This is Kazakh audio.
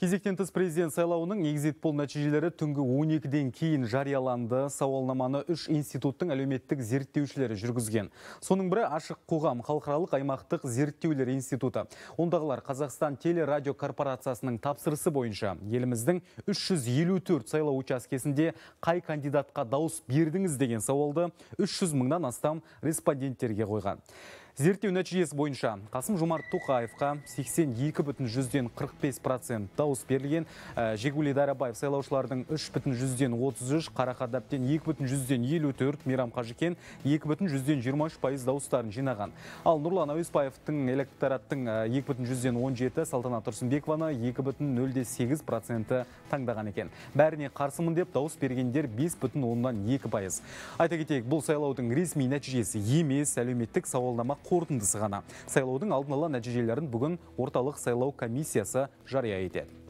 Кезектен тыс президент сайлауының экзит пол нәтижелері түнгі 12-ден кейін жарияланды. Сауалнаманы үш институттың әлеуметтік зерттеушілері жүргізген. Соның бірі ашық қоғам халықаралық аймақтық зерттеулер институты. Ондағылар Қазақстан телерадио корпорациясының тапсырысы бойынша еліміздің 354 сайлау учаскесінде қай кандидатқа дауыс бердіңіз деген сауалды 300 мыңнан астам респонденттерге қойған. Зерттеу нәтижесі бойынша Қасым Жомарт Тоқаевқа 82 бүтін жүзден 45 процент дауыс берілген ә, Дарабаев сайлаушылардың 3 бүтін жүзден 33, Қарақадаптен 2 бүтін жүзден 54, Мирам Қажыкен 2 бүтін жүзден 23 пайыз дауыстарын жинаған. Ал Нұрлан Әуесбаевтың электораттың 2 ә, бүтін жүзден 17, 2 бүтін 08 проценті таңдаған екен. Бәріне қарсымын деп дауыс бергендер 5 бүтін Айта бұл сайлаудың ресми нәтижесі емес әлеуметтік сауалнама қорытындысы ғана сайлаудың алдын ала нәтижелерін бүгін орталық сайлау комиссиясы жария етеді